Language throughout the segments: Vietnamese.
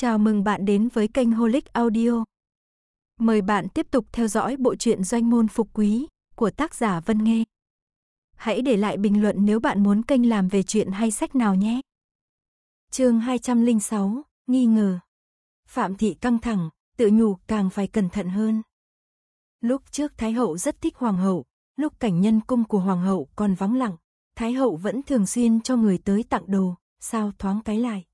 Chào mừng bạn đến với kênh Holic Audio. Mời bạn tiếp tục theo dõi bộ truyện Doanh môn phục quý của tác giả Vân Nghê. Hãy để lại bình luận nếu bạn muốn kênh làm về chuyện hay sách nào nhé. Chương 206: Nghi ngờ. Phạm thị căng thẳng, tự nhủ càng phải cẩn thận hơn. Lúc trước Thái hậu rất thích hoàng hậu, lúc cảnh nhân cung của hoàng hậu còn vắng lặng, Thái hậu vẫn thường xuyên cho người tới tặng đồ, sao thoáng cái lại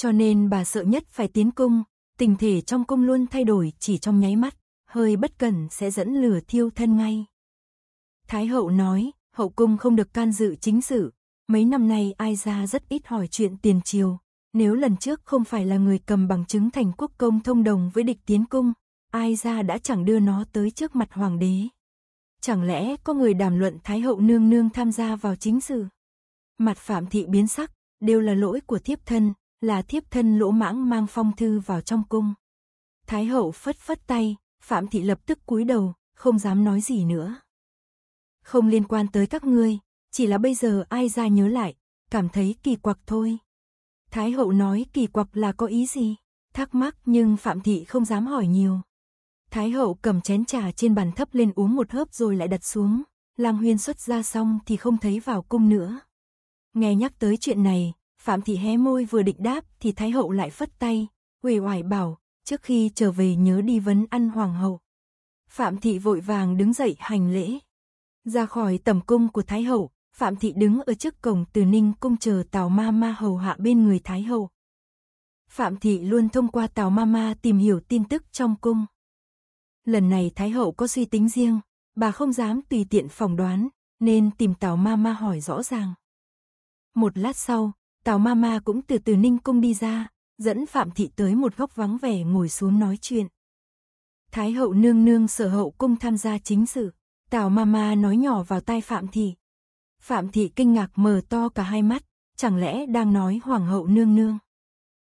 cho nên bà sợ nhất phải tiến cung, tình thể trong cung luôn thay đổi chỉ trong nháy mắt, hơi bất cẩn sẽ dẫn lửa thiêu thân ngay. Thái hậu nói, hậu cung không được can dự chính sự, mấy năm nay ai ra rất ít hỏi chuyện tiền triều, nếu lần trước không phải là người cầm bằng chứng thành quốc công thông đồng với địch tiến cung, ai ra đã chẳng đưa nó tới trước mặt hoàng đế. Chẳng lẽ có người đàm luận Thái hậu nương nương tham gia vào chính sự? Mặt Phạm thị biến sắc, đều là lỗi của thiếp thân, là thiếp thân lỗ mãng mang phong thư vào trong cung. Thái hậu phất phất tay, Phạm Thị lập tức cúi đầu, không dám nói gì nữa. Không liên quan tới các ngươi, chỉ là bây giờ ai ra nhớ lại, cảm thấy kỳ quặc thôi. Thái hậu nói kỳ quặc là có ý gì? Thắc mắc nhưng Phạm Thị không dám hỏi nhiều. Thái hậu cầm chén trà trên bàn thấp lên uống một hớp rồi lại đặt xuống. Lang Huyên xuất ra xong thì không thấy vào cung nữa. Nghe nhắc tới chuyện này, Phạm Thị hé môi vừa định đáp thì Thái Hậu lại phất tay, quỳ hoài bảo, trước khi trở về nhớ đi vấn ăn Hoàng Hậu. Phạm Thị vội vàng đứng dậy hành lễ. Ra khỏi tầm cung của Thái Hậu, Phạm Thị đứng ở trước cổng từ Ninh cung chờ Tào Ma Ma hầu hạ bên người Thái Hậu. Phạm Thị luôn thông qua Tào Ma Ma tìm hiểu tin tức trong cung. Lần này Thái Hậu có suy tính riêng, bà không dám tùy tiện phỏng đoán, nên tìm Tào Ma Ma hỏi rõ ràng. Một lát sau, Tào Mama cũng từ từ Ninh Cung đi ra, dẫn Phạm Thị tới một góc vắng vẻ ngồi xuống nói chuyện. Thái hậu nương nương sở hậu cung tham gia chính sự, Tào Mama nói nhỏ vào tai Phạm Thị. Phạm Thị kinh ngạc mở to cả hai mắt, chẳng lẽ đang nói Hoàng hậu nương nương.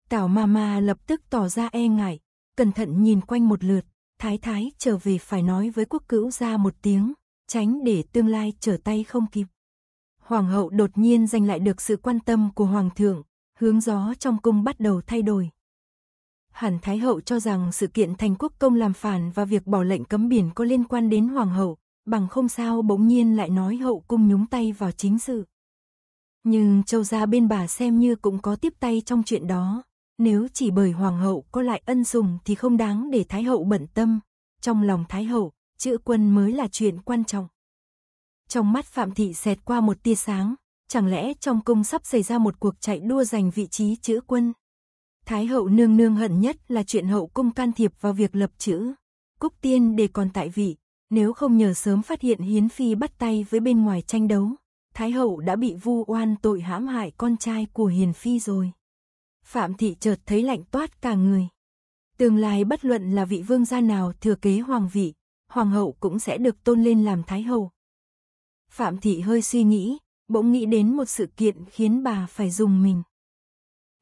Tào Mama lập tức tỏ ra e ngại, cẩn thận nhìn quanh một lượt, Thái Thái trở về phải nói với quốc cữu ra một tiếng, tránh để tương lai trở tay không kịp hoàng hậu đột nhiên giành lại được sự quan tâm của hoàng thượng, hướng gió trong cung bắt đầu thay đổi. Hàn Thái Hậu cho rằng sự kiện thành quốc công làm phản và việc bỏ lệnh cấm biển có liên quan đến hoàng hậu, bằng không sao bỗng nhiên lại nói hậu cung nhúng tay vào chính sự. Nhưng châu gia bên bà xem như cũng có tiếp tay trong chuyện đó, nếu chỉ bởi hoàng hậu có lại ân sùng thì không đáng để Thái Hậu bận tâm, trong lòng Thái Hậu, chữ quân mới là chuyện quan trọng trong mắt Phạm Thị xẹt qua một tia sáng, chẳng lẽ trong cung sắp xảy ra một cuộc chạy đua giành vị trí chữ quân? Thái hậu nương nương hận nhất là chuyện hậu cung can thiệp vào việc lập chữ. Cúc tiên để còn tại vị, nếu không nhờ sớm phát hiện Hiến Phi bắt tay với bên ngoài tranh đấu, Thái hậu đã bị vu oan tội hãm hại con trai của Hiền Phi rồi. Phạm Thị chợt thấy lạnh toát cả người. Tương lai bất luận là vị vương gia nào thừa kế hoàng vị, hoàng hậu cũng sẽ được tôn lên làm Thái hậu, Phạm Thị hơi suy nghĩ, bỗng nghĩ đến một sự kiện khiến bà phải dùng mình.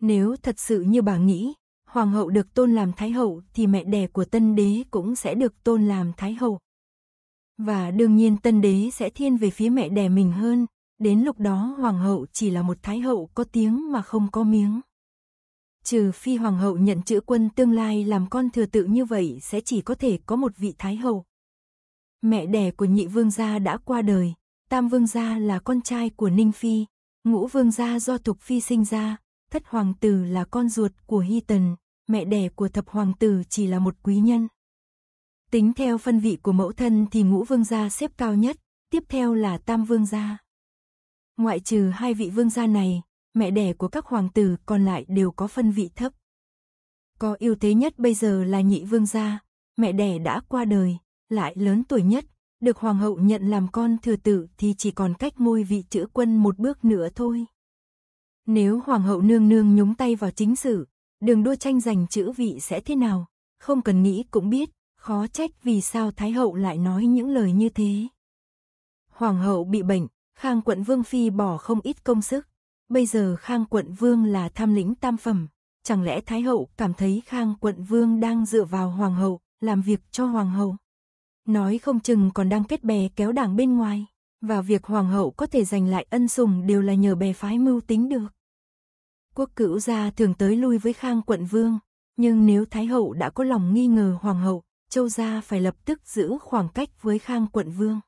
Nếu thật sự như bà nghĩ, hoàng hậu được tôn làm thái hậu thì mẹ đẻ của tân đế cũng sẽ được tôn làm thái hậu. Và đương nhiên tân đế sẽ thiên về phía mẹ đẻ mình hơn, đến lúc đó hoàng hậu chỉ là một thái hậu có tiếng mà không có miếng. Trừ phi hoàng hậu nhận chữ quân tương lai làm con thừa tự như vậy sẽ chỉ có thể có một vị thái hậu. Mẹ đẻ của nhị vương gia đã qua đời, Tam Vương Gia là con trai của Ninh Phi, Ngũ Vương Gia do Thục Phi sinh ra, Thất Hoàng Tử là con ruột của Hy Tần, mẹ đẻ của Thập Hoàng Tử chỉ là một quý nhân. Tính theo phân vị của mẫu thân thì Ngũ Vương Gia xếp cao nhất, tiếp theo là Tam Vương Gia. Ngoại trừ hai vị vương gia này, mẹ đẻ của các hoàng tử còn lại đều có phân vị thấp. Có ưu thế nhất bây giờ là nhị vương gia, mẹ đẻ đã qua đời, lại lớn tuổi nhất được hoàng hậu nhận làm con thừa tử thì chỉ còn cách ngôi vị chữ quân một bước nữa thôi. Nếu hoàng hậu nương nương nhúng tay vào chính sự, đường đua tranh giành chữ vị sẽ thế nào, không cần nghĩ cũng biết, khó trách vì sao thái hậu lại nói những lời như thế. Hoàng hậu bị bệnh, Khang quận vương phi bỏ không ít công sức, bây giờ Khang quận vương là tham lĩnh tam phẩm, chẳng lẽ thái hậu cảm thấy Khang quận vương đang dựa vào hoàng hậu làm việc cho hoàng hậu? Nói không chừng còn đang kết bè kéo đảng bên ngoài, và việc hoàng hậu có thể giành lại ân sủng đều là nhờ bè phái mưu tính được. Quốc cữu gia thường tới lui với khang quận vương, nhưng nếu Thái hậu đã có lòng nghi ngờ hoàng hậu, châu gia phải lập tức giữ khoảng cách với khang quận vương.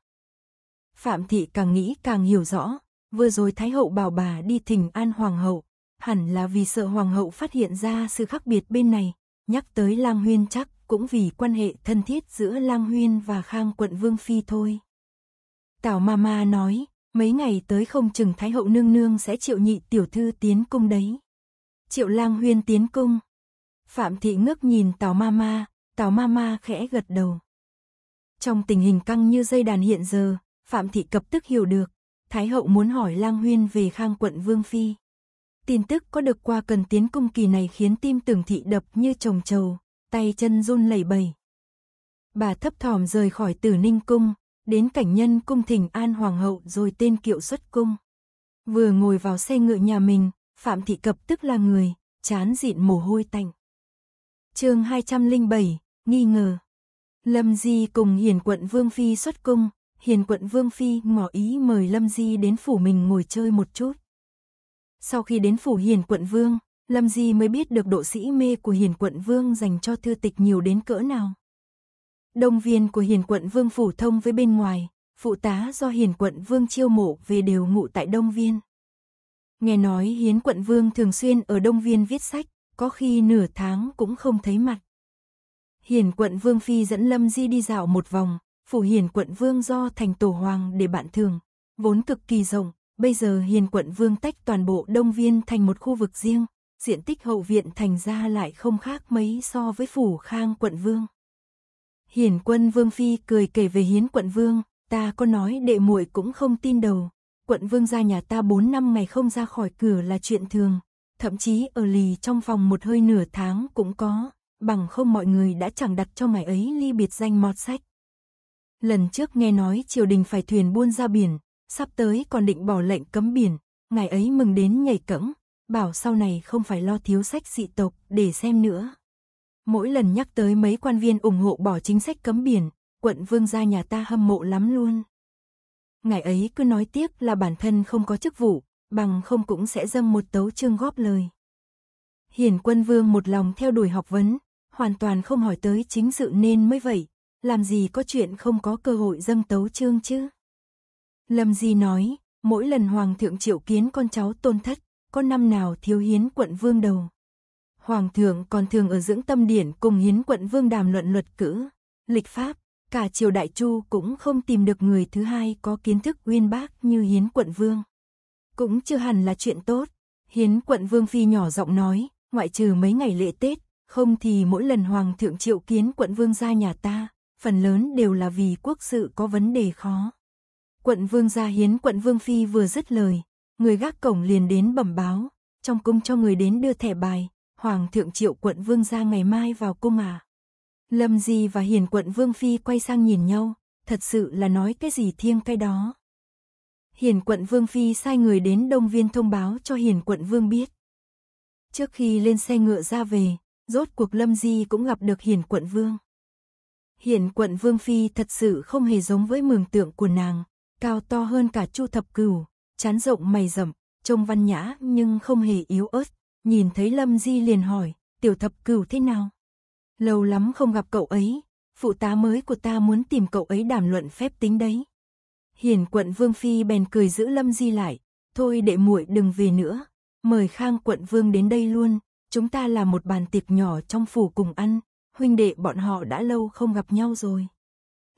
Phạm thị càng nghĩ càng hiểu rõ, vừa rồi Thái hậu bảo bà đi thỉnh an hoàng hậu, hẳn là vì sợ hoàng hậu phát hiện ra sự khác biệt bên này, nhắc tới lang huyên chắc cũng vì quan hệ thân thiết giữa Lang Huyên và Khang quận Vương Phi thôi. Tảo Mama nói, mấy ngày tới không chừng Thái Hậu Nương Nương sẽ triệu nhị tiểu thư tiến cung đấy. Triệu Lang Huyên tiến cung. Phạm Thị ngước nhìn Tào Mama, Tào Mama khẽ gật đầu. Trong tình hình căng như dây đàn hiện giờ, Phạm Thị cập tức hiểu được, Thái Hậu muốn hỏi Lang Huyên về Khang quận Vương Phi. Tin tức có được qua cần tiến cung kỳ này khiến tim tưởng thị đập như trồng trầu, tay chân run lẩy bẩy. Bà thấp thỏm rời khỏi tử ninh cung, đến cảnh nhân cung thỉnh an hoàng hậu rồi tên kiệu xuất cung. Vừa ngồi vào xe ngựa nhà mình, Phạm Thị Cập tức là người, chán dịn mồ hôi tạnh. chương 207, nghi ngờ. Lâm Di cùng Hiền quận Vương Phi xuất cung, Hiền quận Vương Phi ngỏ ý mời Lâm Di đến phủ mình ngồi chơi một chút. Sau khi đến phủ Hiền quận Vương, Lâm Di mới biết được độ sĩ mê của hiền quận vương dành cho thư tịch nhiều đến cỡ nào. Đồng viên của hiền quận vương phủ thông với bên ngoài, phụ tá do hiền quận vương chiêu mộ về đều ngụ tại Đông Viên. Nghe nói hiến quận vương thường xuyên ở Đông Viên viết sách, có khi nửa tháng cũng không thấy mặt. Hiền quận vương phi dẫn Lâm Di đi dạo một vòng, phủ hiền quận vương do thành tổ hoàng để bạn thường, vốn cực kỳ rộng, bây giờ hiền quận vương tách toàn bộ Đông Viên thành một khu vực riêng, diện tích hậu viện thành ra lại không khác mấy so với phủ khang quận vương. Hiển quân Vương Phi cười kể về hiến quận vương, ta có nói đệ muội cũng không tin đầu. Quận vương ra nhà ta 4 năm ngày không ra khỏi cửa là chuyện thường, thậm chí ở lì trong phòng một hơi nửa tháng cũng có, bằng không mọi người đã chẳng đặt cho ngài ấy ly biệt danh mọt sách. Lần trước nghe nói triều đình phải thuyền buôn ra biển, sắp tới còn định bỏ lệnh cấm biển, ngài ấy mừng đến nhảy cẫng, bảo sau này không phải lo thiếu sách dị tộc để xem nữa. Mỗi lần nhắc tới mấy quan viên ủng hộ bỏ chính sách cấm biển, quận vương gia nhà ta hâm mộ lắm luôn. Ngài ấy cứ nói tiếp là bản thân không có chức vụ, bằng không cũng sẽ dâng một tấu chương góp lời. Hiển quân vương một lòng theo đuổi học vấn, hoàn toàn không hỏi tới chính sự nên mới vậy, làm gì có chuyện không có cơ hội dâng tấu chương chứ. Lâm Di nói, mỗi lần hoàng thượng triệu kiến con cháu tôn thất, có năm nào thiếu hiến quận vương đầu. Hoàng thượng còn thường ở dưỡng tâm điển cùng hiến quận vương đàm luận luật cử, lịch pháp, cả triều đại chu cũng không tìm được người thứ hai có kiến thức uyên bác như hiến quận vương. Cũng chưa hẳn là chuyện tốt, hiến quận vương phi nhỏ giọng nói, ngoại trừ mấy ngày lễ Tết, không thì mỗi lần hoàng thượng triệu kiến quận vương ra nhà ta, phần lớn đều là vì quốc sự có vấn đề khó. Quận vương gia hiến quận vương phi vừa dứt lời, người gác cổng liền đến bẩm báo, trong cung cho người đến đưa thẻ bài, Hoàng thượng triệu quận vương ra ngày mai vào cung à. Lâm Di và Hiền quận vương phi quay sang nhìn nhau, thật sự là nói cái gì thiêng cái đó. Hiền quận vương phi sai người đến Đông Viên thông báo cho Hiền quận vương biết. Trước khi lên xe ngựa ra về, rốt cuộc Lâm Di cũng gặp được Hiền quận vương. Hiền quận vương phi thật sự không hề giống với mường tượng của nàng, cao to hơn cả Chu Thập Cửu, chán rộng mày rậm, trông văn nhã nhưng không hề yếu ớt, nhìn thấy Lâm Di liền hỏi, tiểu thập cửu thế nào? Lâu lắm không gặp cậu ấy, phụ tá mới của ta muốn tìm cậu ấy đàm luận phép tính đấy. Hiền quận Vương Phi bèn cười giữ Lâm Di lại, thôi để muội đừng về nữa, mời Khang quận Vương đến đây luôn, chúng ta là một bàn tiệc nhỏ trong phủ cùng ăn, huynh đệ bọn họ đã lâu không gặp nhau rồi.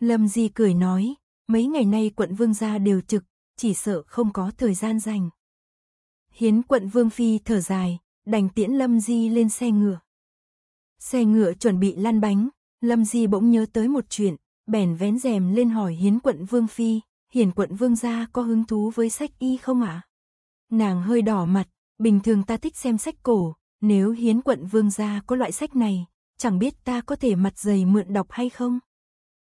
Lâm Di cười nói, mấy ngày nay quận Vương gia đều trực, chỉ sợ không có thời gian dành. Hiến quận Vương Phi thở dài, đành tiễn Lâm Di lên xe ngựa. Xe ngựa chuẩn bị lăn bánh, Lâm Di bỗng nhớ tới một chuyện, bèn vén rèm lên hỏi Hiến quận Vương Phi, Hiển quận Vương gia có hứng thú với sách y không ạ? Nàng hơi đỏ mặt, bình thường ta thích xem sách cổ, nếu Hiến quận Vương gia có loại sách này, chẳng biết ta có thể mặt dày mượn đọc hay không?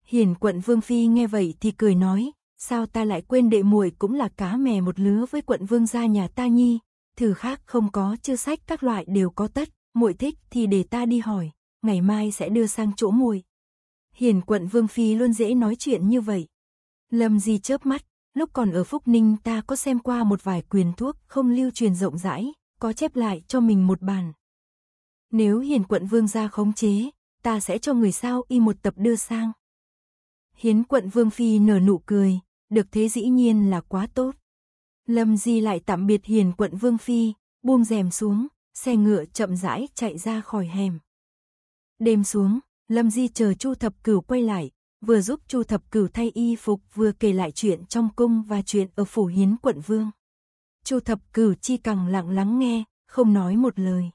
Hiển quận Vương Phi nghe vậy thì cười nói, Sao ta lại quên đệ muội cũng là cá mè một lứa với quận vương gia nhà ta nhi. Thử khác không có chưa sách các loại đều có tất, muội thích thì để ta đi hỏi, ngày mai sẽ đưa sang chỗ muội. Hiền quận vương phi luôn dễ nói chuyện như vậy. Lâm Di chớp mắt, lúc còn ở Phúc Ninh ta có xem qua một vài quyền thuốc không lưu truyền rộng rãi, có chép lại cho mình một bàn. Nếu hiền quận vương gia khống chế, ta sẽ cho người sao y một tập đưa sang. Hiến quận vương phi nở nụ cười, được thế dĩ nhiên là quá tốt. Lâm Di lại tạm biệt hiền quận Vương Phi, buông rèm xuống, xe ngựa chậm rãi chạy ra khỏi hẻm. Đêm xuống, Lâm Di chờ Chu Thập Cửu quay lại, vừa giúp Chu Thập Cửu thay y phục vừa kể lại chuyện trong cung và chuyện ở phủ hiến quận Vương. Chu Thập Cửu chi càng lặng lắng nghe, không nói một lời.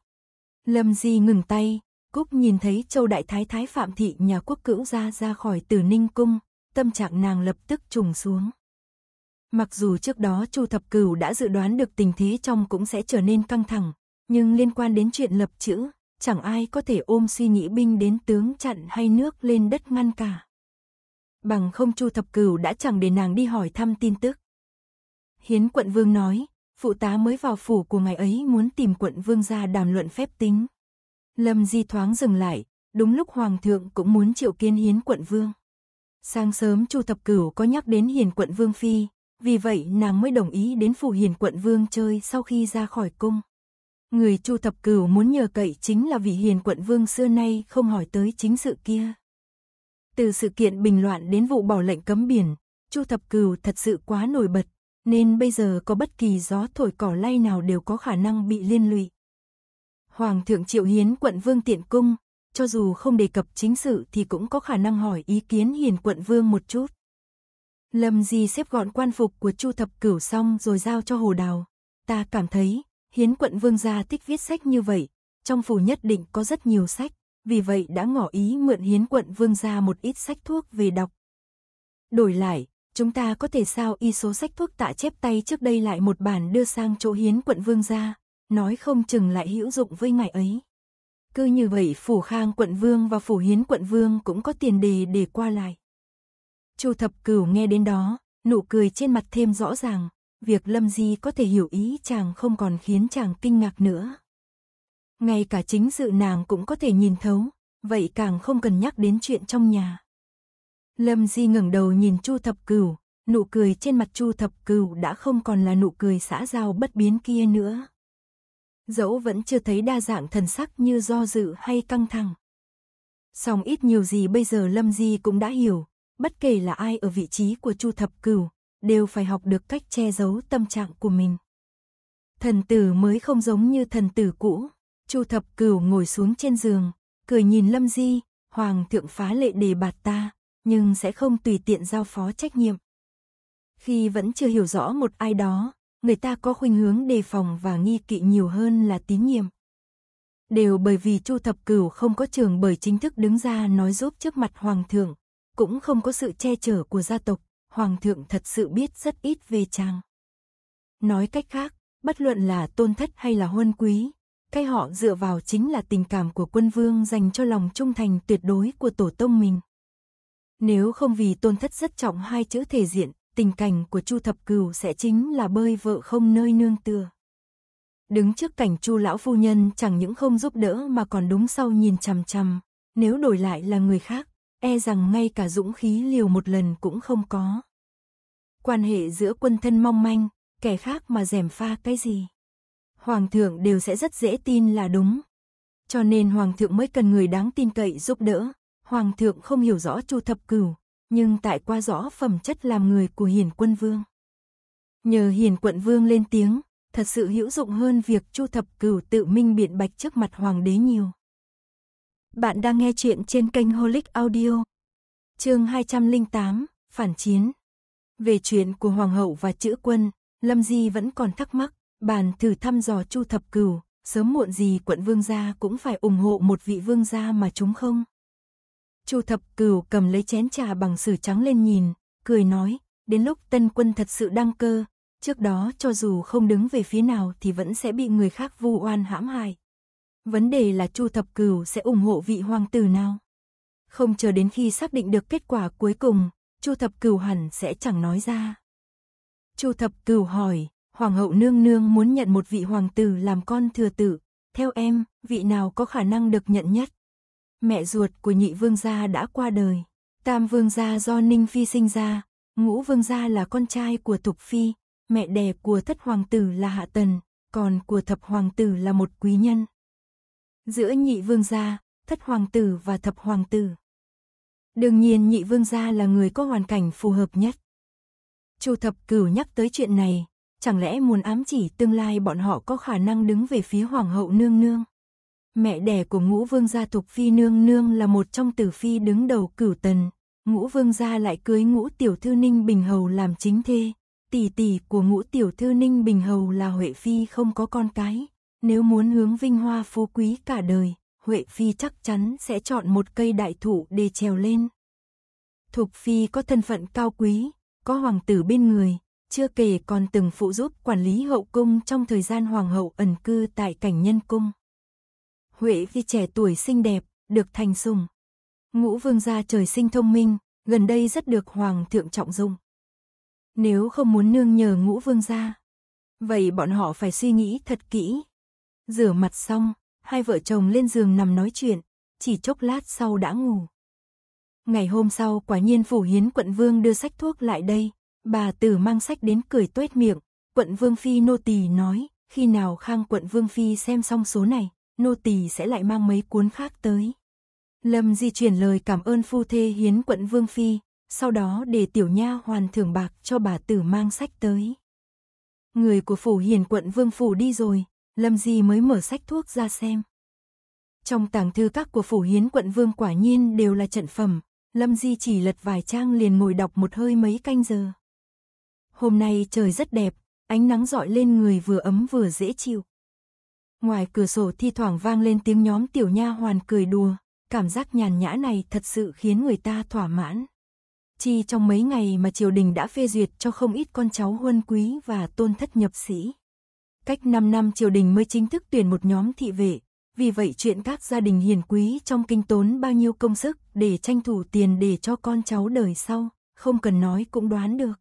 Lâm Di ngừng tay, Cúc nhìn thấy Châu Đại Thái Thái Phạm Thị nhà quốc cữu ra ra khỏi tử Ninh Cung, tâm trạng nàng lập tức trùng xuống. Mặc dù trước đó Chu Thập Cửu đã dự đoán được tình thế trong cũng sẽ trở nên căng thẳng, nhưng liên quan đến chuyện lập chữ, chẳng ai có thể ôm suy nghĩ binh đến tướng chặn hay nước lên đất ngăn cả. Bằng không Chu Thập Cửu đã chẳng để nàng đi hỏi thăm tin tức. Hiến quận vương nói, phụ tá mới vào phủ của ngày ấy muốn tìm quận vương ra đàm luận phép tính. Lâm Di thoáng dừng lại, đúng lúc hoàng thượng cũng muốn triệu kiến hiến quận vương. Sáng sớm Chu Thập Cửu có nhắc đến Hiền Quận Vương Phi, vì vậy nàng mới đồng ý đến phủ Hiền Quận Vương chơi sau khi ra khỏi cung. Người Chu Thập Cửu muốn nhờ cậy chính là vì Hiền Quận Vương xưa nay không hỏi tới chính sự kia. Từ sự kiện bình loạn đến vụ bỏ lệnh cấm biển, Chu Thập Cửu thật sự quá nổi bật, nên bây giờ có bất kỳ gió thổi cỏ lay nào đều có khả năng bị liên lụy. Hoàng thượng Triệu Hiến quận Vương Tiện Cung, cho dù không đề cập chính sự thì cũng có khả năng hỏi ý kiến hiền quận vương một chút. Lâm Di xếp gọn quan phục của Chu Thập Cửu xong rồi giao cho Hồ Đào. Ta cảm thấy, hiến quận vương gia thích viết sách như vậy, trong phủ nhất định có rất nhiều sách, vì vậy đã ngỏ ý mượn hiến quận vương gia một ít sách thuốc về đọc. Đổi lại, chúng ta có thể sao y số sách thuốc tạ chép tay trước đây lại một bản đưa sang chỗ hiến quận vương gia, nói không chừng lại hữu dụng với ngài ấy. Cứ như vậy Phủ Khang quận vương và Phủ Hiến quận vương cũng có tiền đề để qua lại. Chu Thập Cửu nghe đến đó, nụ cười trên mặt thêm rõ ràng, việc Lâm Di có thể hiểu ý chàng không còn khiến chàng kinh ngạc nữa. Ngay cả chính sự nàng cũng có thể nhìn thấu, vậy càng không cần nhắc đến chuyện trong nhà. Lâm Di ngẩng đầu nhìn Chu Thập Cửu, nụ cười trên mặt Chu Thập Cửu đã không còn là nụ cười xã giao bất biến kia nữa dẫu vẫn chưa thấy đa dạng thần sắc như do dự hay căng thẳng. Song ít nhiều gì bây giờ Lâm Di cũng đã hiểu, bất kể là ai ở vị trí của Chu Thập Cửu, đều phải học được cách che giấu tâm trạng của mình. Thần tử mới không giống như thần tử cũ, Chu Thập Cửu ngồi xuống trên giường, cười nhìn Lâm Di, hoàng thượng phá lệ đề bạt ta, nhưng sẽ không tùy tiện giao phó trách nhiệm. Khi vẫn chưa hiểu rõ một ai đó, người ta có khuynh hướng đề phòng và nghi kỵ nhiều hơn là tín nhiệm. Đều bởi vì Chu Thập Cửu không có trường bởi chính thức đứng ra nói giúp trước mặt Hoàng thượng, cũng không có sự che chở của gia tộc, Hoàng thượng thật sự biết rất ít về chàng. Nói cách khác, bất luận là tôn thất hay là huân quý, cái họ dựa vào chính là tình cảm của quân vương dành cho lòng trung thành tuyệt đối của tổ tông mình. Nếu không vì tôn thất rất trọng hai chữ thể diện, tình cảnh của Chu Thập Cửu sẽ chính là bơi vợ không nơi nương tựa. Đứng trước cảnh Chu lão phu nhân chẳng những không giúp đỡ mà còn đúng sau nhìn chằm chằm, nếu đổi lại là người khác, e rằng ngay cả dũng khí liều một lần cũng không có. Quan hệ giữa quân thân mong manh, kẻ khác mà dèm pha cái gì? Hoàng thượng đều sẽ rất dễ tin là đúng. Cho nên hoàng thượng mới cần người đáng tin cậy giúp đỡ. Hoàng thượng không hiểu rõ Chu Thập Cửu, nhưng tại qua rõ phẩm chất làm người của hiền quân vương. Nhờ hiền quận vương lên tiếng, thật sự hữu dụng hơn việc chu thập cửu tự minh biện bạch trước mặt hoàng đế nhiều. Bạn đang nghe chuyện trên kênh Holic Audio. Chương 208, phản chiến. Về chuyện của hoàng hậu và chữ quân, Lâm Di vẫn còn thắc mắc, bàn thử thăm dò Chu Thập Cửu, sớm muộn gì quận vương gia cũng phải ủng hộ một vị vương gia mà chúng không Chu Thập Cửu cầm lấy chén trà bằng sử trắng lên nhìn, cười nói, đến lúc tân quân thật sự đăng cơ, trước đó cho dù không đứng về phía nào thì vẫn sẽ bị người khác vu oan hãm hại. Vấn đề là Chu Thập Cửu sẽ ủng hộ vị hoàng tử nào? Không chờ đến khi xác định được kết quả cuối cùng, Chu Thập Cửu hẳn sẽ chẳng nói ra. Chu Thập Cửu hỏi, hoàng hậu nương nương muốn nhận một vị hoàng tử làm con thừa tử, theo em, vị nào có khả năng được nhận nhất? mẹ ruột của nhị vương gia đã qua đời. Tam vương gia do Ninh Phi sinh ra, ngũ vương gia là con trai của Thục Phi, mẹ đẻ của thất hoàng tử là Hạ Tần, còn của thập hoàng tử là một quý nhân. Giữa nhị vương gia, thất hoàng tử và thập hoàng tử. Đương nhiên nhị vương gia là người có hoàn cảnh phù hợp nhất. Chu thập cửu nhắc tới chuyện này, chẳng lẽ muốn ám chỉ tương lai bọn họ có khả năng đứng về phía hoàng hậu nương nương? mẹ đẻ của ngũ vương gia Thục Phi Nương Nương là một trong tử phi đứng đầu cửu tần. Ngũ vương gia lại cưới ngũ tiểu thư Ninh Bình Hầu làm chính thê. Tỷ tỷ của ngũ tiểu thư Ninh Bình Hầu là Huệ Phi không có con cái. Nếu muốn hướng vinh hoa phú quý cả đời, Huệ Phi chắc chắn sẽ chọn một cây đại thụ để trèo lên. Thục Phi có thân phận cao quý, có hoàng tử bên người, chưa kể còn từng phụ giúp quản lý hậu cung trong thời gian hoàng hậu ẩn cư tại cảnh nhân cung. Huệ vì trẻ tuổi xinh đẹp, được thành sùng. Ngũ vương gia trời sinh thông minh, gần đây rất được hoàng thượng trọng dụng. Nếu không muốn nương nhờ ngũ vương gia, vậy bọn họ phải suy nghĩ thật kỹ. Rửa mặt xong, hai vợ chồng lên giường nằm nói chuyện, chỉ chốc lát sau đã ngủ. Ngày hôm sau quả nhiên phủ hiến quận vương đưa sách thuốc lại đây, bà tử mang sách đến cười tuét miệng, quận vương phi nô tỳ nói, khi nào khang quận vương phi xem xong số này nô tỳ sẽ lại mang mấy cuốn khác tới. Lâm Di chuyển lời cảm ơn phu thê hiến quận Vương Phi, sau đó để tiểu nha hoàn thưởng bạc cho bà tử mang sách tới. Người của phủ hiền quận Vương Phủ đi rồi, Lâm Di mới mở sách thuốc ra xem. Trong tàng thư các của phủ hiến quận Vương quả nhiên đều là trận phẩm, Lâm Di chỉ lật vài trang liền ngồi đọc một hơi mấy canh giờ. Hôm nay trời rất đẹp, ánh nắng dọi lên người vừa ấm vừa dễ chịu. Ngoài cửa sổ thi thoảng vang lên tiếng nhóm tiểu nha hoàn cười đùa, cảm giác nhàn nhã này thật sự khiến người ta thỏa mãn. Chi trong mấy ngày mà triều đình đã phê duyệt cho không ít con cháu huân quý và tôn thất nhập sĩ. Cách 5 năm triều đình mới chính thức tuyển một nhóm thị vệ, vì vậy chuyện các gia đình hiền quý trong kinh tốn bao nhiêu công sức để tranh thủ tiền để cho con cháu đời sau, không cần nói cũng đoán được.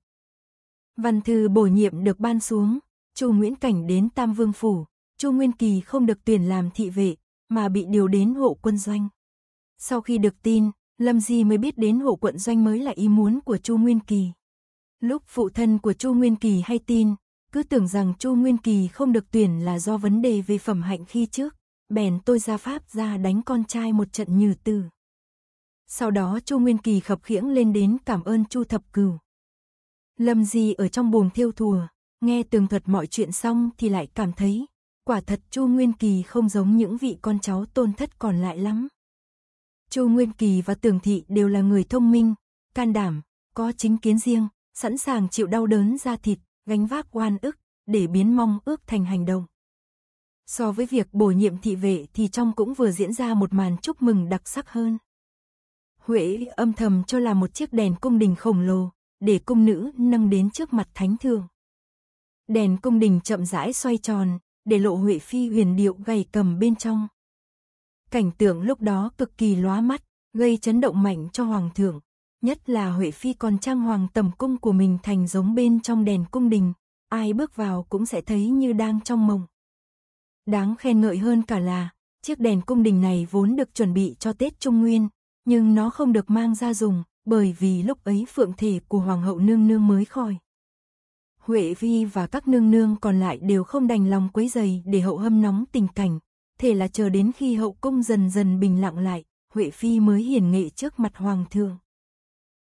Văn thư bổ nhiệm được ban xuống, Chu Nguyễn Cảnh đến Tam Vương Phủ, Chu Nguyên Kỳ không được tuyển làm thị vệ, mà bị điều đến hộ quân doanh. Sau khi được tin, Lâm Di mới biết đến hộ quận doanh mới là ý muốn của Chu Nguyên Kỳ. Lúc phụ thân của Chu Nguyên Kỳ hay tin, cứ tưởng rằng Chu Nguyên Kỳ không được tuyển là do vấn đề về phẩm hạnh khi trước, bèn tôi ra Pháp ra đánh con trai một trận như tử. Sau đó Chu Nguyên Kỳ khập khiễng lên đến cảm ơn Chu Thập Cửu. Lâm Di ở trong buồng thiêu thùa, nghe tường thuật mọi chuyện xong thì lại cảm thấy Quả thật Chu Nguyên Kỳ không giống những vị con cháu tôn thất còn lại lắm. Chu Nguyên Kỳ và tường Thị đều là người thông minh, can đảm, có chính kiến riêng, sẵn sàng chịu đau đớn ra thịt, gánh vác oan ức, để biến mong ước thành hành động. So với việc bổ nhiệm thị vệ thì trong cũng vừa diễn ra một màn chúc mừng đặc sắc hơn. Huệ âm thầm cho là một chiếc đèn cung đình khổng lồ, để cung nữ nâng đến trước mặt thánh thượng. Đèn cung đình chậm rãi xoay tròn, để lộ Huệ Phi huyền điệu gầy cầm bên trong. Cảnh tượng lúc đó cực kỳ lóa mắt, gây chấn động mạnh cho hoàng thượng, nhất là Huệ Phi còn trang hoàng tầm cung của mình thành giống bên trong đèn cung đình, ai bước vào cũng sẽ thấy như đang trong mộng. Đáng khen ngợi hơn cả là, chiếc đèn cung đình này vốn được chuẩn bị cho Tết Trung Nguyên, nhưng nó không được mang ra dùng, bởi vì lúc ấy phượng thể của Hoàng hậu nương nương mới khỏi. Huệ Vi và các nương nương còn lại đều không đành lòng quấy dày để hậu hâm nóng tình cảnh. Thế là chờ đến khi hậu cung dần dần bình lặng lại, Huệ Phi mới hiền nghệ trước mặt hoàng thượng.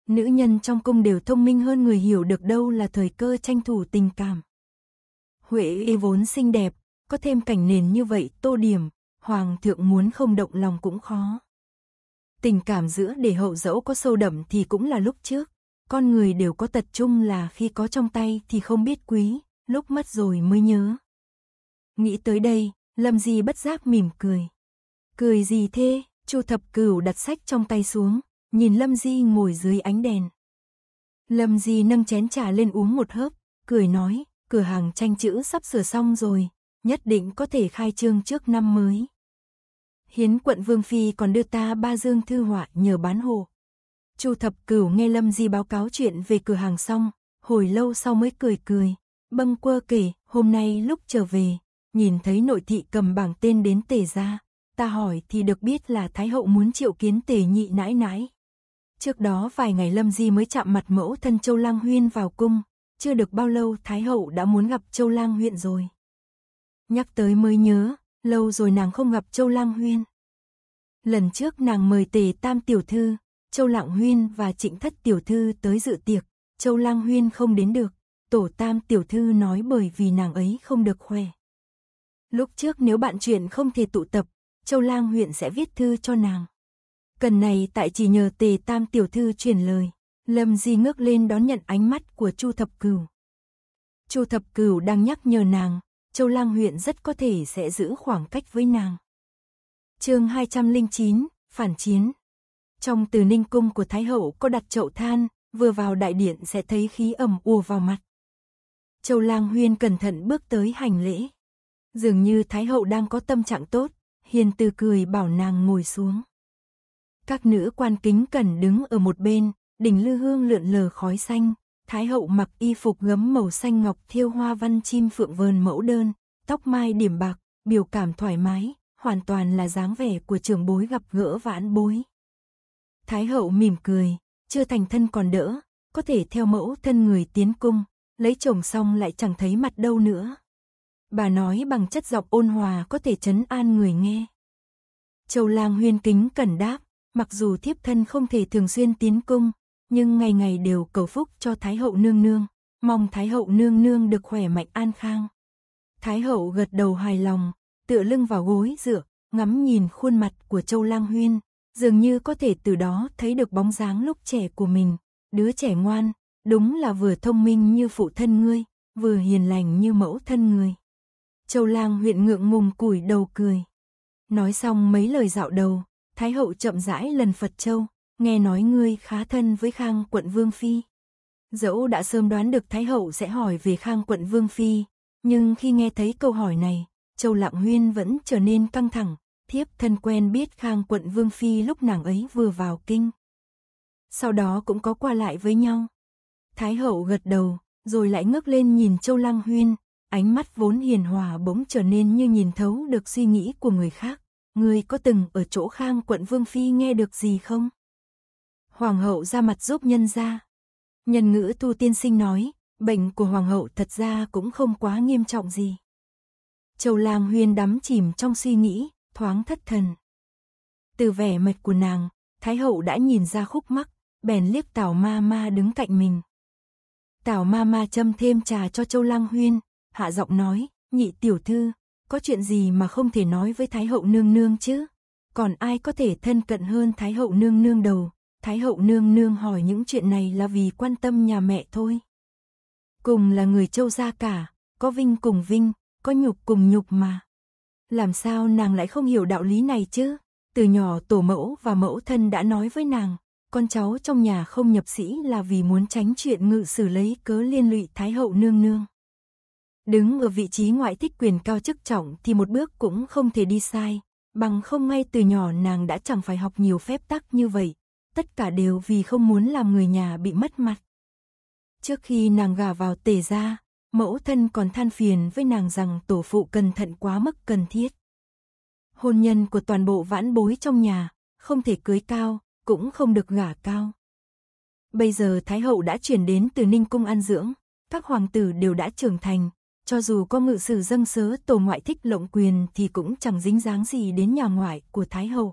Nữ nhân trong cung đều thông minh hơn người hiểu được đâu là thời cơ tranh thủ tình cảm. Huệ y vốn xinh đẹp, có thêm cảnh nền như vậy tô điểm, hoàng thượng muốn không động lòng cũng khó. Tình cảm giữa để hậu dẫu có sâu đậm thì cũng là lúc trước, con người đều có tật chung là khi có trong tay thì không biết quý, lúc mất rồi mới nhớ. Nghĩ tới đây, Lâm Di bất giác mỉm cười. Cười gì thế? Chu Thập Cửu đặt sách trong tay xuống, nhìn Lâm Di ngồi dưới ánh đèn. Lâm Di nâng chén trà lên uống một hớp, cười nói, cửa hàng tranh chữ sắp sửa xong rồi, nhất định có thể khai trương trước năm mới. Hiến quận Vương Phi còn đưa ta ba dương thư họa nhờ bán hồ. Chu Thập Cửu nghe Lâm Di báo cáo chuyện về cửa hàng xong, hồi lâu sau mới cười cười. Bâng quơ kể, hôm nay lúc trở về, nhìn thấy nội thị cầm bảng tên đến tề ra, ta hỏi thì được biết là Thái Hậu muốn triệu kiến tề nhị nãi nãi. Trước đó vài ngày Lâm Di mới chạm mặt mẫu thân Châu Lang Huyên vào cung, chưa được bao lâu Thái Hậu đã muốn gặp Châu Lang Huyên rồi. Nhắc tới mới nhớ, lâu rồi nàng không gặp Châu Lang Huyên. Lần trước nàng mời tề tam tiểu thư, Châu Lạng Huyên và Trịnh Thất Tiểu Thư tới dự tiệc, Châu Lang Huyên không đến được, Tổ Tam Tiểu Thư nói bởi vì nàng ấy không được khỏe. Lúc trước nếu bạn chuyện không thể tụ tập, Châu Lang huyện sẽ viết thư cho nàng. Cần này tại chỉ nhờ Tề Tam Tiểu Thư truyền lời, Lâm Di ngước lên đón nhận ánh mắt của Chu Thập Cửu. Chu Thập Cửu đang nhắc nhở nàng, Châu Lang huyện rất có thể sẽ giữ khoảng cách với nàng. Chương 209, phản chiến trong từ ninh cung của Thái Hậu có đặt chậu than, vừa vào đại điện sẽ thấy khí ẩm ùa vào mặt. Châu Lang Huyên cẩn thận bước tới hành lễ. Dường như Thái Hậu đang có tâm trạng tốt, hiền từ cười bảo nàng ngồi xuống. Các nữ quan kính cần đứng ở một bên, đỉnh lư hương lượn lờ khói xanh, Thái Hậu mặc y phục gấm màu xanh ngọc thiêu hoa văn chim phượng vờn mẫu đơn, tóc mai điểm bạc, biểu cảm thoải mái, hoàn toàn là dáng vẻ của trưởng bối gặp gỡ vãn bối. Thái hậu mỉm cười, chưa thành thân còn đỡ, có thể theo mẫu thân người tiến cung, lấy chồng xong lại chẳng thấy mặt đâu nữa. Bà nói bằng chất giọng ôn hòa có thể chấn an người nghe. Châu lang huyên kính cẩn đáp, mặc dù thiếp thân không thể thường xuyên tiến cung, nhưng ngày ngày đều cầu phúc cho Thái hậu nương nương, mong Thái hậu nương nương được khỏe mạnh an khang. Thái hậu gật đầu hài lòng, tựa lưng vào gối dựa, ngắm nhìn khuôn mặt của Châu Lang Huyên, dường như có thể từ đó thấy được bóng dáng lúc trẻ của mình. Đứa trẻ ngoan, đúng là vừa thông minh như phụ thân ngươi, vừa hiền lành như mẫu thân người. Châu lang huyện ngượng ngùng củi đầu cười. Nói xong mấy lời dạo đầu, Thái hậu chậm rãi lần Phật Châu, nghe nói ngươi khá thân với Khang quận Vương Phi. Dẫu đã sớm đoán được Thái hậu sẽ hỏi về Khang quận Vương Phi, nhưng khi nghe thấy câu hỏi này, Châu Lạng Huyên vẫn trở nên căng thẳng, thiếp thân quen biết Khang quận Vương Phi lúc nàng ấy vừa vào kinh. Sau đó cũng có qua lại với nhau. Thái hậu gật đầu, rồi lại ngước lên nhìn Châu Lăng Huyên, ánh mắt vốn hiền hòa bỗng trở nên như nhìn thấu được suy nghĩ của người khác. Người có từng ở chỗ Khang quận Vương Phi nghe được gì không? Hoàng hậu ra mặt giúp nhân ra. Nhân ngữ tu tiên sinh nói, bệnh của hoàng hậu thật ra cũng không quá nghiêm trọng gì. Châu Lang Huyên đắm chìm trong suy nghĩ, thoáng thất thần. Từ vẻ mệt của nàng, Thái hậu đã nhìn ra khúc mắc, bèn liếc Tào Ma Ma đứng cạnh mình. Tào Ma Ma châm thêm trà cho Châu Lăng Huyên, hạ giọng nói, nhị tiểu thư, có chuyện gì mà không thể nói với Thái hậu nương nương chứ? Còn ai có thể thân cận hơn Thái hậu nương nương đầu? Thái hậu nương nương hỏi những chuyện này là vì quan tâm nhà mẹ thôi. Cùng là người châu gia cả, có vinh cùng vinh, có nhục cùng nhục mà làm sao nàng lại không hiểu đạo lý này chứ? Từ nhỏ tổ mẫu và mẫu thân đã nói với nàng, con cháu trong nhà không nhập sĩ là vì muốn tránh chuyện ngự xử lấy cớ liên lụy Thái hậu nương nương. Đứng ở vị trí ngoại thích quyền cao chức trọng thì một bước cũng không thể đi sai, bằng không ngay từ nhỏ nàng đã chẳng phải học nhiều phép tắc như vậy, tất cả đều vì không muốn làm người nhà bị mất mặt. Trước khi nàng gả vào tề gia, Mẫu thân còn than phiền với nàng rằng tổ phụ cẩn thận quá mức cần thiết. Hôn nhân của toàn bộ vãn bối trong nhà, không thể cưới cao, cũng không được gả cao. Bây giờ Thái Hậu đã chuyển đến từ Ninh Cung An Dưỡng, các hoàng tử đều đã trưởng thành, cho dù có ngự sử dâng sớ tổ ngoại thích lộng quyền thì cũng chẳng dính dáng gì đến nhà ngoại của Thái Hậu.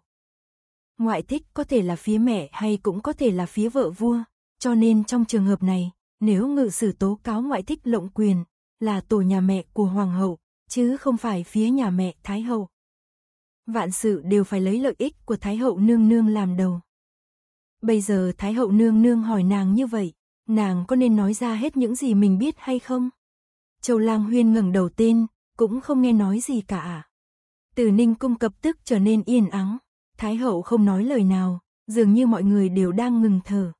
Ngoại thích có thể là phía mẹ hay cũng có thể là phía vợ vua, cho nên trong trường hợp này, nếu ngự sử tố cáo ngoại thích lộng quyền, là tổ nhà mẹ của hoàng hậu, chứ không phải phía nhà mẹ thái hậu. Vạn sự đều phải lấy lợi ích của thái hậu nương nương làm đầu. Bây giờ thái hậu nương nương hỏi nàng như vậy, nàng có nên nói ra hết những gì mình biết hay không? Châu Lang Huyên ngẩng đầu tên, cũng không nghe nói gì cả. Từ Ninh cung cập tức trở nên yên ắng, thái hậu không nói lời nào, dường như mọi người đều đang ngừng thở.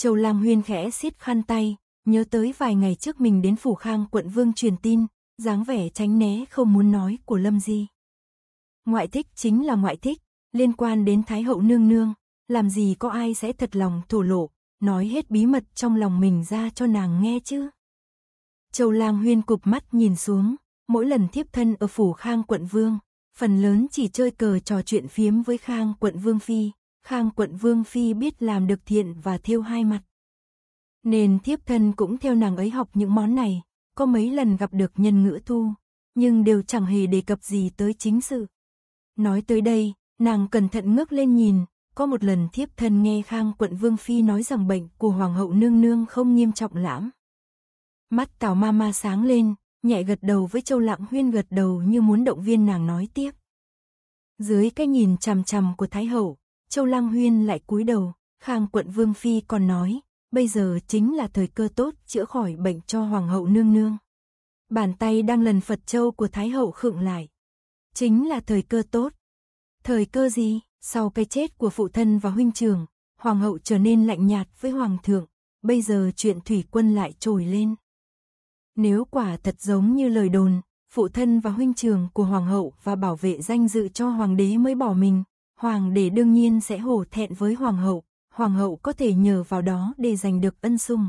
Châu Lam Huyên khẽ xiết khăn tay, nhớ tới vài ngày trước mình đến Phủ Khang quận Vương truyền tin, dáng vẻ tránh né không muốn nói của Lâm Di. Ngoại thích chính là ngoại thích, liên quan đến Thái Hậu Nương Nương, làm gì có ai sẽ thật lòng thổ lộ, nói hết bí mật trong lòng mình ra cho nàng nghe chứ. Châu Lam Huyên cụp mắt nhìn xuống, mỗi lần thiếp thân ở Phủ Khang quận Vương, phần lớn chỉ chơi cờ trò chuyện phiếm với Khang quận Vương Phi, Khang quận Vương Phi biết làm được thiện và thiêu hai mặt. Nên thiếp thân cũng theo nàng ấy học những món này, có mấy lần gặp được nhân ngữ thu, nhưng đều chẳng hề đề cập gì tới chính sự. Nói tới đây, nàng cẩn thận ngước lên nhìn, có một lần thiếp thân nghe Khang quận Vương Phi nói rằng bệnh của Hoàng hậu nương nương không nghiêm trọng lãm. Mắt Tào ma ma sáng lên, nhẹ gật đầu với Châu Lạng Huyên gật đầu như muốn động viên nàng nói tiếp. Dưới cái nhìn chằm chằm của Thái Hậu, Châu Lang Huyên lại cúi đầu, Khang quận Vương Phi còn nói, bây giờ chính là thời cơ tốt chữa khỏi bệnh cho Hoàng hậu nương nương. Bàn tay đang lần Phật Châu của Thái hậu khựng lại. Chính là thời cơ tốt. Thời cơ gì? Sau cái chết của phụ thân và huynh trường, Hoàng hậu trở nên lạnh nhạt với Hoàng thượng, bây giờ chuyện thủy quân lại trồi lên. Nếu quả thật giống như lời đồn, phụ thân và huynh trường của Hoàng hậu và bảo vệ danh dự cho Hoàng đế mới bỏ mình, hoàng đế đương nhiên sẽ hổ thẹn với hoàng hậu, hoàng hậu có thể nhờ vào đó để giành được ân sủng.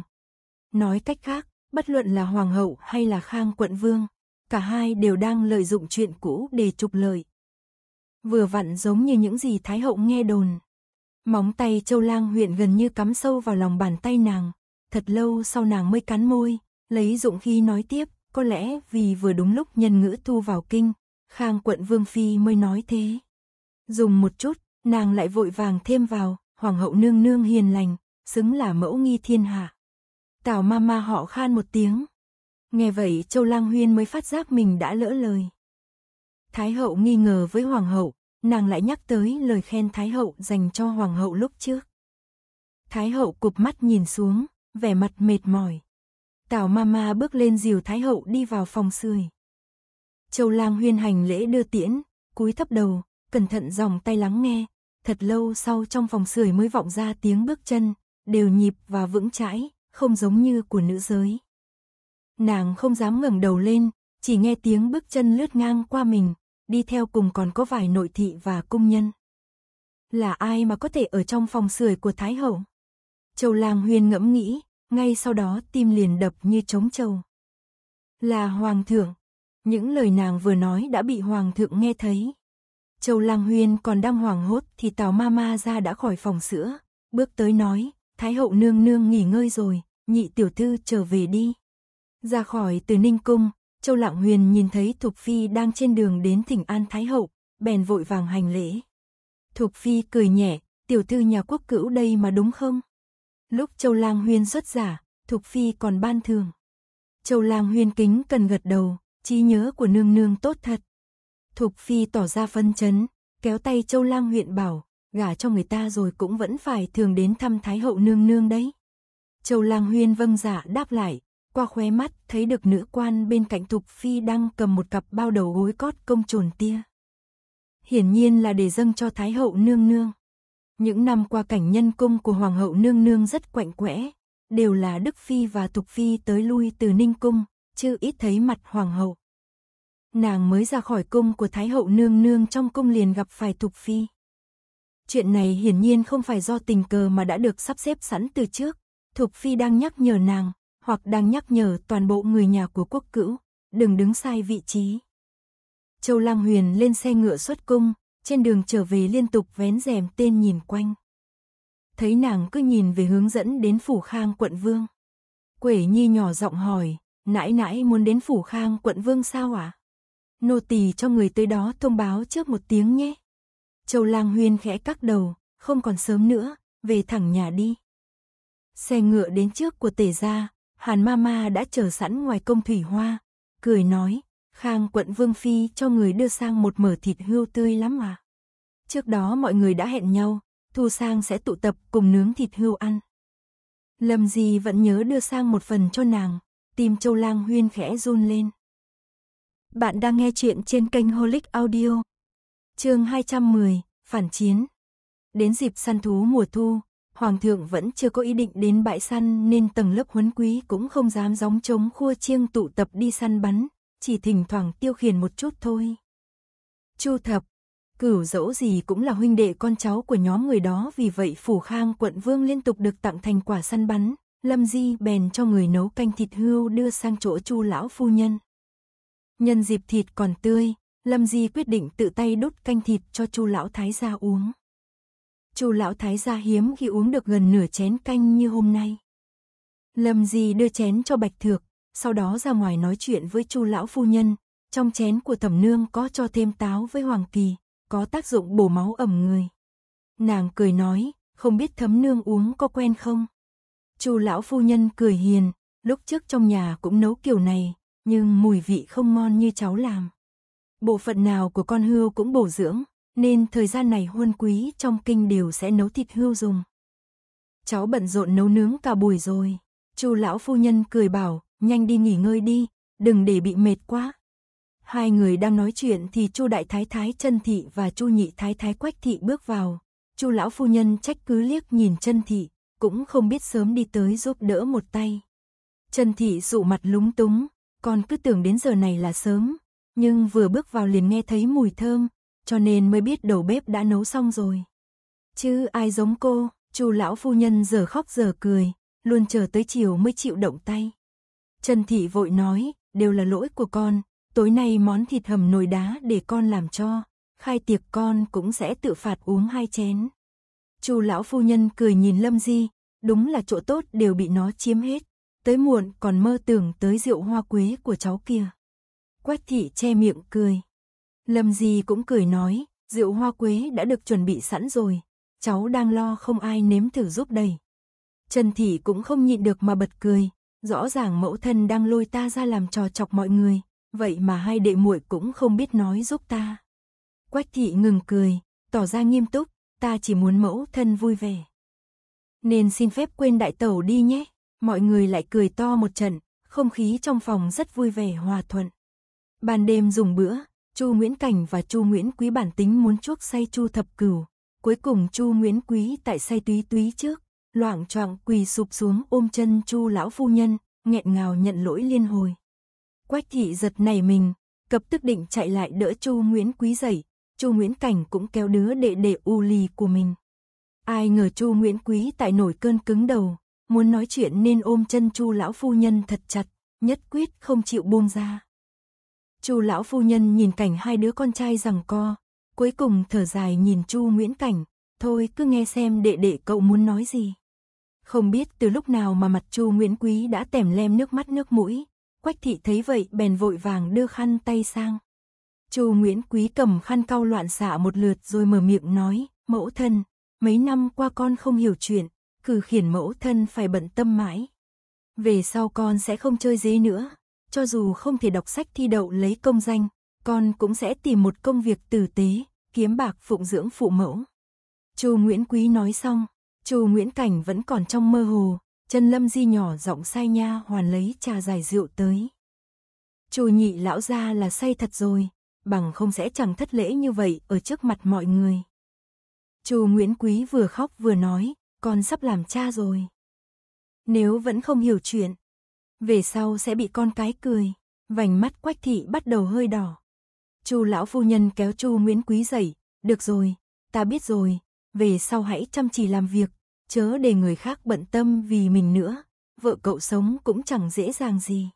Nói cách khác, bất luận là hoàng hậu hay là khang quận vương, cả hai đều đang lợi dụng chuyện cũ để trục lợi. Vừa vặn giống như những gì Thái hậu nghe đồn. Móng tay châu lang huyện gần như cắm sâu vào lòng bàn tay nàng, thật lâu sau nàng mới cắn môi, lấy dụng khi nói tiếp, có lẽ vì vừa đúng lúc nhân ngữ thu vào kinh, khang quận vương phi mới nói thế. Dùng một chút, nàng lại vội vàng thêm vào, hoàng hậu nương nương hiền lành, xứng là mẫu nghi thiên hạ. Tào ma ma họ khan một tiếng. Nghe vậy Châu Lang Huyên mới phát giác mình đã lỡ lời. Thái hậu nghi ngờ với hoàng hậu, nàng lại nhắc tới lời khen Thái hậu dành cho hoàng hậu lúc trước. Thái hậu cụp mắt nhìn xuống, vẻ mặt mệt mỏi. Tào Mama bước lên dìu Thái hậu đi vào phòng sưởi. Châu Lang Huyên hành lễ đưa tiễn, cúi thấp đầu, cẩn thận dòng tay lắng nghe, thật lâu sau trong phòng sưởi mới vọng ra tiếng bước chân, đều nhịp và vững chãi, không giống như của nữ giới. Nàng không dám ngẩng đầu lên, chỉ nghe tiếng bước chân lướt ngang qua mình, đi theo cùng còn có vài nội thị và cung nhân. Là ai mà có thể ở trong phòng sưởi của Thái Hậu? Châu Lang Huyền ngẫm nghĩ, ngay sau đó tim liền đập như trống trầu. Là Hoàng thượng. Những lời nàng vừa nói đã bị Hoàng thượng nghe thấy. Châu Lang Huyên còn đang hoảng hốt thì Tào Ma Ma ra đã khỏi phòng sữa, bước tới nói, Thái hậu nương nương nghỉ ngơi rồi, nhị tiểu thư trở về đi. Ra khỏi từ Ninh Cung, Châu Lạng Huyền nhìn thấy Thục Phi đang trên đường đến thỉnh An Thái hậu, bèn vội vàng hành lễ. Thục Phi cười nhẹ, tiểu thư nhà quốc cữu đây mà đúng không? Lúc Châu Lang Huyên xuất giả, Thục Phi còn ban thường. Châu Lang Huyên kính cần gật đầu, trí nhớ của nương nương tốt thật. Thục Phi tỏ ra phân chấn, kéo tay Châu Lang huyện bảo, gả cho người ta rồi cũng vẫn phải thường đến thăm Thái Hậu nương nương đấy. Châu Lang Huyên vâng giả dạ đáp lại, qua khóe mắt thấy được nữ quan bên cạnh Thục Phi đang cầm một cặp bao đầu gối cót công trồn tia. Hiển nhiên là để dâng cho Thái Hậu nương nương. Những năm qua cảnh nhân cung của Hoàng hậu nương nương rất quạnh quẽ, đều là Đức Phi và Thục Phi tới lui từ Ninh Cung, chưa ít thấy mặt Hoàng hậu nàng mới ra khỏi cung của Thái hậu nương nương trong cung liền gặp phải Thục Phi. Chuyện này hiển nhiên không phải do tình cờ mà đã được sắp xếp sẵn từ trước, Thục Phi đang nhắc nhở nàng, hoặc đang nhắc nhở toàn bộ người nhà của quốc cữu, đừng đứng sai vị trí. Châu Lang Huyền lên xe ngựa xuất cung, trên đường trở về liên tục vén rèm tên nhìn quanh. Thấy nàng cứ nhìn về hướng dẫn đến phủ khang quận vương. Quể nhi nhỏ giọng hỏi, nãi nãi muốn đến phủ khang quận vương sao ạ? À? nô tỳ cho người tới đó thông báo trước một tiếng nhé. Châu Lang Huyên khẽ cắc đầu, không còn sớm nữa, về thẳng nhà đi. Xe ngựa đến trước của tể gia, Hàn Mama đã chờ sẵn ngoài công thủy hoa, cười nói, Khang quận Vương Phi cho người đưa sang một mở thịt hươu tươi lắm à. Trước đó mọi người đã hẹn nhau, Thu Sang sẽ tụ tập cùng nướng thịt hươu ăn. Lâm Di vẫn nhớ đưa sang một phần cho nàng, tim Châu Lang Huyên khẽ run lên. Bạn đang nghe chuyện trên kênh Holic Audio. Chương 210, phản chiến. Đến dịp săn thú mùa thu, hoàng thượng vẫn chưa có ý định đến bãi săn nên tầng lớp huấn quý cũng không dám gióng trống khua chiêng tụ tập đi săn bắn, chỉ thỉnh thoảng tiêu khiển một chút thôi. Chu Thập, cửu dẫu gì cũng là huynh đệ con cháu của nhóm người đó vì vậy phủ khang quận vương liên tục được tặng thành quả săn bắn, Lâm Di bèn cho người nấu canh thịt hưu đưa sang chỗ Chu lão phu nhân. Nhân dịp thịt còn tươi, Lâm Di quyết định tự tay đốt canh thịt cho Chu lão thái gia uống. Chu lão thái gia hiếm khi uống được gần nửa chén canh như hôm nay. Lâm Di đưa chén cho Bạch Thược, sau đó ra ngoài nói chuyện với Chu lão phu nhân, trong chén của thẩm nương có cho thêm táo với hoàng kỳ, có tác dụng bổ máu ẩm người. Nàng cười nói, không biết thấm nương uống có quen không? Chu lão phu nhân cười hiền, lúc trước trong nhà cũng nấu kiểu này, nhưng mùi vị không ngon như cháu làm. Bộ phận nào của con hươu cũng bổ dưỡng, nên thời gian này huân quý trong kinh đều sẽ nấu thịt hươu dùng. Cháu bận rộn nấu nướng cả buổi rồi. Chu lão phu nhân cười bảo, nhanh đi nghỉ ngơi đi, đừng để bị mệt quá. Hai người đang nói chuyện thì Chu đại thái thái Chân thị và Chu nhị thái thái Quách thị bước vào. Chu lão phu nhân trách cứ liếc nhìn Chân thị, cũng không biết sớm đi tới giúp đỡ một tay. Chân thị dụ mặt lúng túng, con cứ tưởng đến giờ này là sớm, nhưng vừa bước vào liền nghe thấy mùi thơm, cho nên mới biết đầu bếp đã nấu xong rồi. Chứ ai giống cô, chu lão phu nhân giờ khóc giờ cười, luôn chờ tới chiều mới chịu động tay. Trần Thị vội nói, đều là lỗi của con, tối nay món thịt hầm nồi đá để con làm cho, khai tiệc con cũng sẽ tự phạt uống hai chén. Chu lão phu nhân cười nhìn Lâm Di, đúng là chỗ tốt đều bị nó chiếm hết tới muộn còn mơ tưởng tới rượu hoa quế của cháu kia. Quách thị che miệng cười. Lâm gì cũng cười nói, rượu hoa quế đã được chuẩn bị sẵn rồi, cháu đang lo không ai nếm thử giúp đây. Trần thị cũng không nhịn được mà bật cười, rõ ràng mẫu thân đang lôi ta ra làm trò chọc mọi người, vậy mà hai đệ muội cũng không biết nói giúp ta. Quách thị ngừng cười, tỏ ra nghiêm túc, ta chỉ muốn mẫu thân vui vẻ. Nên xin phép quên đại tẩu đi nhé mọi người lại cười to một trận, không khí trong phòng rất vui vẻ hòa thuận. Ban đêm dùng bữa, Chu Nguyễn Cảnh và Chu Nguyễn Quý bản tính muốn chuốc say Chu Thập Cửu, cuối cùng Chu Nguyễn Quý tại say túy túy trước, loạng choạng quỳ sụp xuống ôm chân Chu lão phu nhân, nghẹn ngào nhận lỗi liên hồi. Quách thị giật nảy mình, cập tức định chạy lại đỡ Chu Nguyễn Quý dậy, Chu Nguyễn Cảnh cũng kéo đứa đệ đệ u lì của mình. Ai ngờ Chu Nguyễn Quý tại nổi cơn cứng đầu, muốn nói chuyện nên ôm chân chu lão phu nhân thật chặt, nhất quyết không chịu buông ra. Chu lão phu nhân nhìn cảnh hai đứa con trai rằng co, cuối cùng thở dài nhìn Chu Nguyễn Cảnh, thôi cứ nghe xem đệ đệ cậu muốn nói gì. Không biết từ lúc nào mà mặt Chu Nguyễn Quý đã tèm lem nước mắt nước mũi, Quách thị thấy vậy bèn vội vàng đưa khăn tay sang. Chu Nguyễn Quý cầm khăn cau loạn xạ một lượt rồi mở miệng nói, mẫu thân, mấy năm qua con không hiểu chuyện, cử khiển mẫu thân phải bận tâm mãi. Về sau con sẽ không chơi dế nữa, cho dù không thể đọc sách thi đậu lấy công danh, con cũng sẽ tìm một công việc tử tế, kiếm bạc phụng dưỡng phụ mẫu. Chu Nguyễn Quý nói xong, Chu Nguyễn Cảnh vẫn còn trong mơ hồ, chân lâm di nhỏ giọng say nha hoàn lấy trà giải rượu tới. Chu nhị lão ra là say thật rồi, bằng không sẽ chẳng thất lễ như vậy ở trước mặt mọi người. Chu Nguyễn Quý vừa khóc vừa nói, con sắp làm cha rồi. Nếu vẫn không hiểu chuyện, về sau sẽ bị con cái cười, vành mắt quách thị bắt đầu hơi đỏ. Chu lão phu nhân kéo Chu Nguyễn Quý dậy, được rồi, ta biết rồi, về sau hãy chăm chỉ làm việc, chớ để người khác bận tâm vì mình nữa, vợ cậu sống cũng chẳng dễ dàng gì.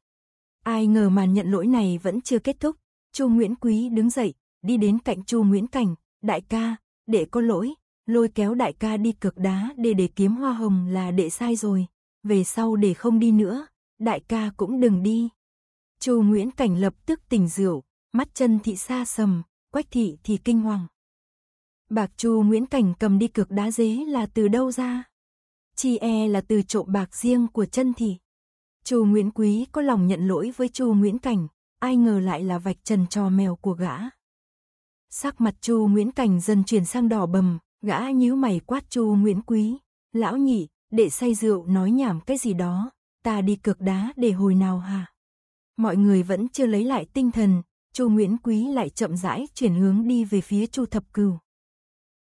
Ai ngờ màn nhận lỗi này vẫn chưa kết thúc, Chu Nguyễn Quý đứng dậy, đi đến cạnh Chu Nguyễn Cảnh, đại ca, để có lỗi, lôi kéo đại ca đi cược đá để để kiếm hoa hồng là đệ sai rồi, về sau để không đi nữa, đại ca cũng đừng đi. Chu Nguyễn Cảnh lập tức tỉnh rượu, mắt chân thị xa sầm, quách thị thì kinh hoàng. Bạc Chu Nguyễn Cảnh cầm đi cược đá dế là từ đâu ra? Chi e là từ trộm bạc riêng của chân thị. Chu Nguyễn Quý có lòng nhận lỗi với Chu Nguyễn Cảnh, ai ngờ lại là vạch trần trò mèo của gã. Sắc mặt Chu Nguyễn Cảnh dần chuyển sang đỏ bầm, Gã nhíu mày quát chu Nguyễn Quý. Lão nhị, để say rượu nói nhảm cái gì đó. Ta đi cược đá để hồi nào hả? Mọi người vẫn chưa lấy lại tinh thần. chu Nguyễn Quý lại chậm rãi chuyển hướng đi về phía chu thập cừu.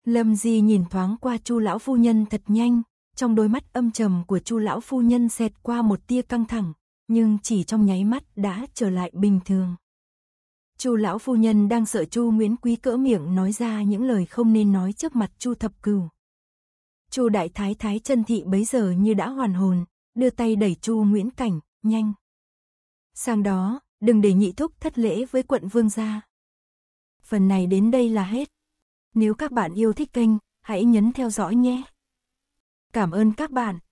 Lâm Di nhìn thoáng qua Chu lão phu nhân thật nhanh, trong đôi mắt âm trầm của Chu lão phu nhân xẹt qua một tia căng thẳng, nhưng chỉ trong nháy mắt đã trở lại bình thường. Chu lão phu nhân đang sợ Chu Nguyễn Quý cỡ miệng nói ra những lời không nên nói trước mặt Chu Thập Cửu. Chu đại thái thái chân thị bấy giờ như đã hoàn hồn, đưa tay đẩy Chu Nguyễn Cảnh, "Nhanh." Sang đó, đừng để nhị thúc thất lễ với quận vương gia. Phần này đến đây là hết. Nếu các bạn yêu thích kênh, hãy nhấn theo dõi nhé. Cảm ơn các bạn.